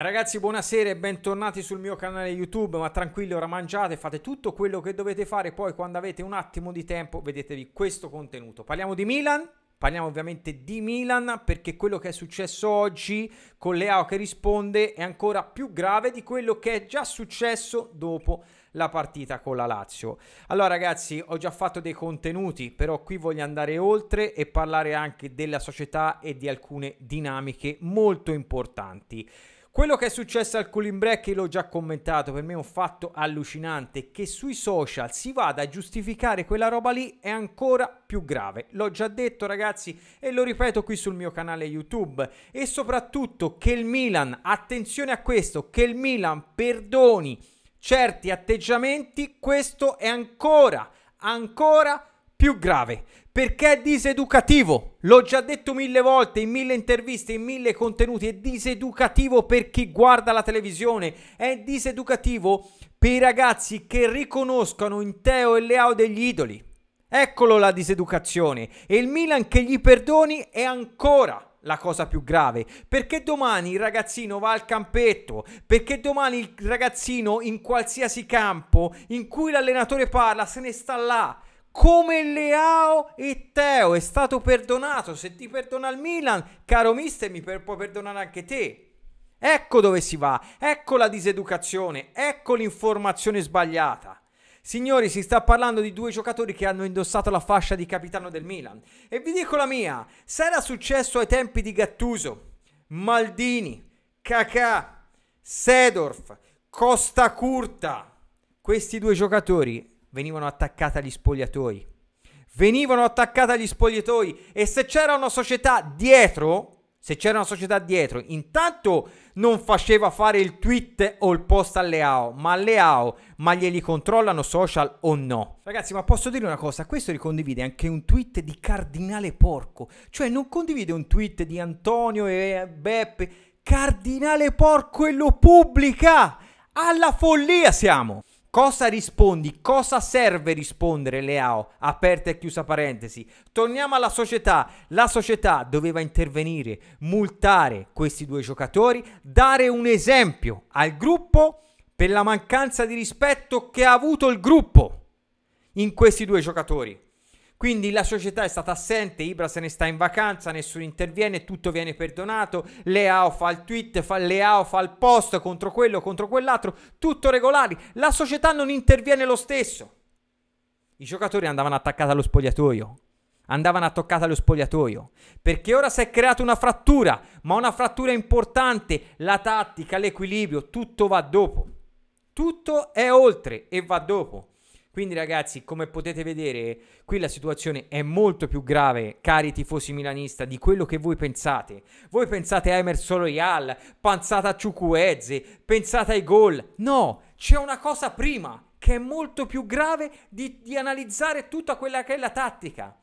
Ragazzi buonasera e bentornati sul mio canale YouTube, ma tranquilli ora mangiate, fate tutto quello che dovete fare, poi quando avete un attimo di tempo vedetevi questo contenuto. Parliamo di Milan, parliamo ovviamente di Milan perché quello che è successo oggi con Leao che risponde è ancora più grave di quello che è già successo dopo la partita con la Lazio. Allora ragazzi, ho già fatto dei contenuti, però qui voglio andare oltre e parlare anche della società e di alcune dinamiche molto importanti. Quello che è successo al cooling break l'ho già commentato, per me è un fatto allucinante, che sui social si vada a giustificare quella roba lì è ancora più grave. L'ho già detto ragazzi e lo ripeto qui sul mio canale YouTube e soprattutto che il Milan, attenzione a questo, che il Milan perdoni certi atteggiamenti, questo è ancora, ancora più più grave perché è diseducativo. L'ho già detto mille volte in mille interviste, in mille contenuti, è diseducativo per chi guarda la televisione, è diseducativo per i ragazzi che riconoscono in Teo e Leao degli idoli. Eccolo la diseducazione e il Milan che gli perdoni è ancora la cosa più grave, perché domani il ragazzino va al campetto, perché domani il ragazzino in qualsiasi campo in cui l'allenatore parla se ne sta là come Leao e Teo è stato perdonato. Se ti perdona il Milan, caro mister, mi per- può perdonare anche te. Ecco dove si va, ecco la diseducazione, ecco l'informazione sbagliata. Signori, si sta parlando di due giocatori che hanno indossato la fascia di capitano del Milan. E vi dico la mia, se era successo ai tempi di Gattuso, Maldini, Kakà, Sedorf, Costa Curta, questi due giocatori venivano attaccate agli spogliatoi. Venivano attaccate agli spogliatoi e se c'era una società dietro, se c'era una società dietro, intanto non faceva fare il tweet o il post a Leao, ma Leao, ma glieli controllano social o no? Ragazzi, ma posso dire una cosa, questo ricondivide anche un tweet di Cardinale Porco, cioè non condivide un tweet di Antonio e eh, Beppe, Cardinale Porco e lo pubblica! Alla follia siamo! Cosa rispondi? Cosa serve rispondere Leao? Aperta e chiusa parentesi. Torniamo alla società. La società doveva intervenire, multare questi due giocatori, dare un esempio al gruppo per la mancanza di rispetto che ha avuto il gruppo in questi due giocatori. Quindi la società è stata assente, Ibra se ne sta in vacanza, nessuno interviene, tutto viene perdonato, Leao fa il tweet, fa Leao fa il post contro quello, contro quell'altro, tutto regolari. La società non interviene lo stesso. I giocatori andavano attaccati allo spogliatoio, andavano attaccati allo spogliatoio, perché ora si è creata una frattura, ma una frattura importante, la tattica, l'equilibrio, tutto va dopo. Tutto è oltre e va dopo. Quindi ragazzi, come potete vedere, qui la situazione è molto più grave, cari tifosi milanista, di quello che voi pensate. Voi pensate a Emerson Royal, pensate a Ciucuezze, pensate ai gol. No, c'è una cosa prima che è molto più grave di, di analizzare tutta quella che è la tattica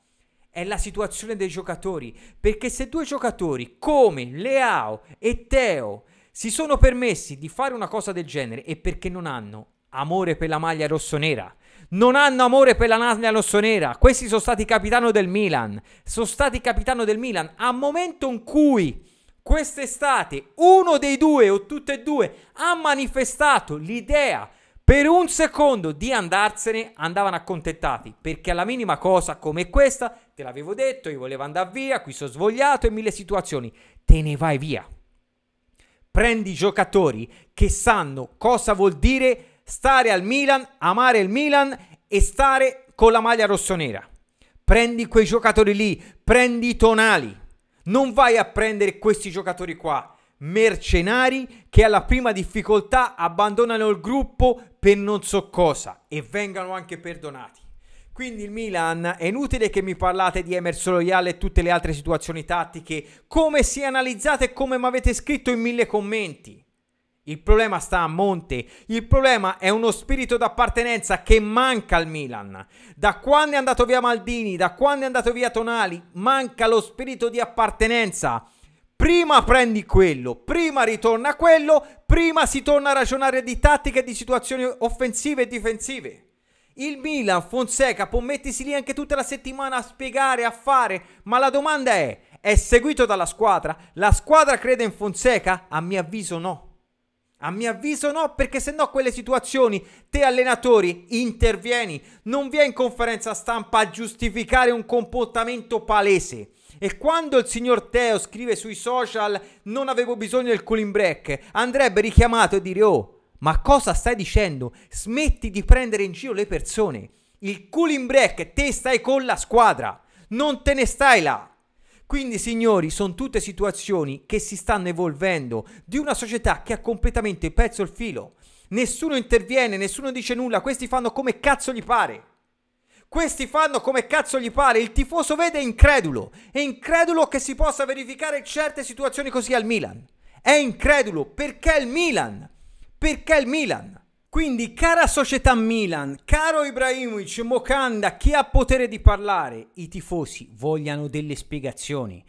è la situazione dei giocatori. Perché se due giocatori come Leao e Teo si sono permessi di fare una cosa del genere è perché non hanno amore per la maglia rossonera non hanno amore per la Nasia rossonera. Questi sono stati capitano del Milan. Sono stati capitano del Milan. A momento in cui quest'estate uno dei due o tutte e due ha manifestato l'idea per un secondo di andarsene, andavano accontentati. Perché alla minima cosa come questa, te l'avevo detto, io volevo andare via, qui sono svogliato e mille situazioni. Te ne vai via. Prendi giocatori che sanno cosa vuol dire stare al Milan, amare il Milan e stare con la maglia rossonera. Prendi quei giocatori lì, prendi i tonali. Non vai a prendere questi giocatori qua, mercenari che alla prima difficoltà abbandonano il gruppo per non so cosa e vengano anche perdonati. Quindi il Milan è inutile che mi parlate di Emerson Royale e tutte le altre situazioni tattiche, come si analizzate e come mi avete scritto in mille commenti. Il problema sta a monte, il problema è uno spirito d'appartenenza che manca al Milan. Da quando è andato via Maldini, da quando è andato via Tonali, manca lo spirito di appartenenza. Prima prendi quello, prima ritorna quello, prima si torna a ragionare di tattiche e di situazioni offensive e difensive. Il Milan, Fonseca, può mettersi lì anche tutta la settimana a spiegare, a fare, ma la domanda è, è seguito dalla squadra? La squadra crede in Fonseca? A mio avviso no. A mio avviso no, perché se no quelle situazioni te allenatori intervieni, non vi è in conferenza stampa a giustificare un comportamento palese. E quando il signor Teo scrive sui social non avevo bisogno del cooling break, andrebbe richiamato e dire oh, ma cosa stai dicendo? Smetti di prendere in giro le persone. Il cooling break te stai con la squadra, non te ne stai là. Quindi signori, sono tutte situazioni che si stanno evolvendo di una società che ha completamente perso il filo. Nessuno interviene, nessuno dice nulla, questi fanno come cazzo gli pare. Questi fanno come cazzo gli pare, il tifoso vede incredulo, è incredulo che si possa verificare certe situazioni così al Milan. È incredulo, perché il Milan? Perché il Milan? Quindi, cara società Milan, caro Ibrahimovic, Mokanda, chi ha potere di parlare? I tifosi vogliano delle spiegazioni.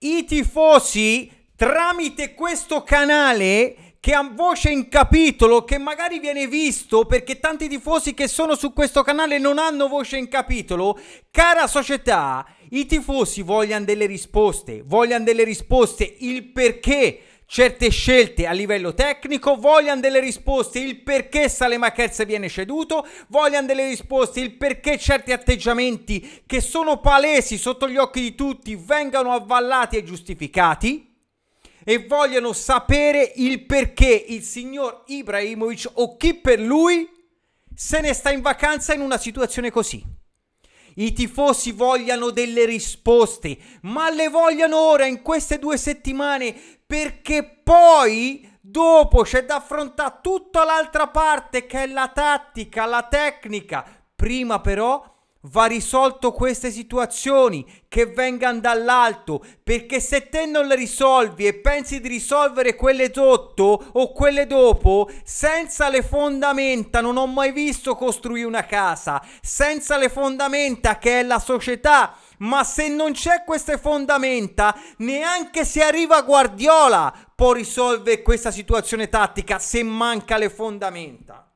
I tifosi, tramite questo canale che ha voce in capitolo, che magari viene visto perché tanti tifosi che sono su questo canale non hanno voce in capitolo, cara società, i tifosi vogliono delle risposte, vogliono delle risposte, il perché certe scelte a livello tecnico, vogliano delle risposte il perché Salemachers viene ceduto, vogliano delle risposte il perché certi atteggiamenti che sono palesi sotto gli occhi di tutti vengano avvallati e giustificati e vogliono sapere il perché il signor Ibrahimovic o chi per lui se ne sta in vacanza in una situazione così. I tifosi vogliano delle risposte, ma le vogliono ora in queste due settimane perché poi dopo c'è da affrontare tutta l'altra parte che è la tattica, la tecnica. Prima però va risolto queste situazioni che vengano dall'alto perché se te non le risolvi e pensi di risolvere quelle sotto o quelle dopo senza le fondamenta non ho mai visto costruire una casa senza le fondamenta che è la società ma se non c'è queste fondamenta neanche se arriva Guardiola può risolvere questa situazione tattica se manca le fondamenta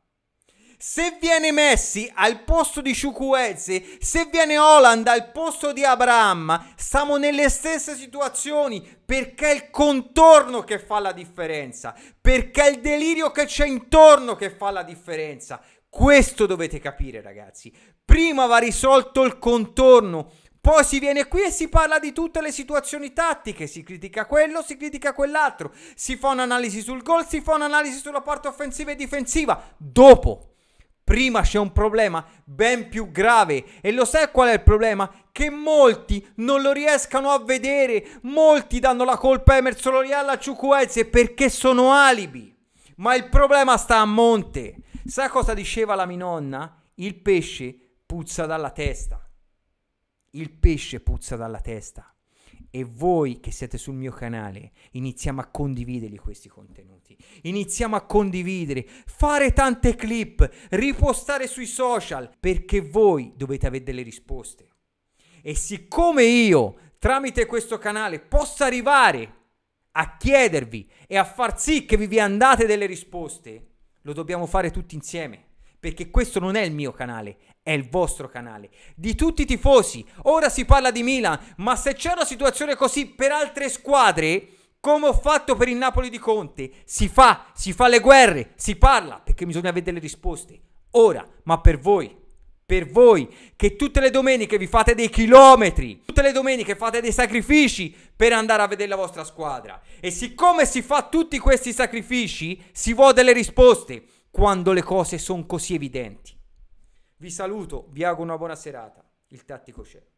se viene Messi al posto di Ciucuezzi, se viene Holland al posto di Abraham, siamo nelle stesse situazioni perché è il contorno che fa la differenza, perché è il delirio che c'è intorno che fa la differenza. Questo dovete capire, ragazzi. Prima va risolto il contorno. Poi si viene qui e si parla di tutte le situazioni tattiche, si critica quello, si critica quell'altro, si fa un'analisi sul gol, si fa un'analisi sulla parte offensiva e difensiva. Dopo, Prima c'è un problema ben più grave e lo sai qual è il problema? Che molti non lo riescano a vedere, molti danno la colpa a Emerson Lorial a Ciucuezze perché sono alibi. Ma il problema sta a monte. Sai cosa diceva la mia nonna? Il pesce puzza dalla testa. Il pesce puzza dalla testa. E voi che siete sul mio canale iniziamo a condividerli questi contenuti commenti, iniziamo a condividere, fare tante clip, ripostare sui social, perché voi dovete avere delle risposte. E siccome io, tramite questo canale, posso arrivare a chiedervi e a far sì che vi vi andate delle risposte, lo dobbiamo fare tutti insieme. Perché questo non è il mio canale, è il vostro canale. Di tutti i tifosi. Ora si parla di Milan, ma se c'è una situazione così per altre squadre, come ho fatto per il Napoli di Conte. Si fa, si fa le guerre, si parla, perché bisogna avere delle risposte. Ora, ma per voi, per voi che tutte le domeniche vi fate dei chilometri, tutte le domeniche fate dei sacrifici per andare a vedere la vostra squadra. E siccome si fa tutti questi sacrifici, si vuole delle risposte quando le cose sono così evidenti. Vi saluto, vi auguro una buona serata. Il tattico c'è.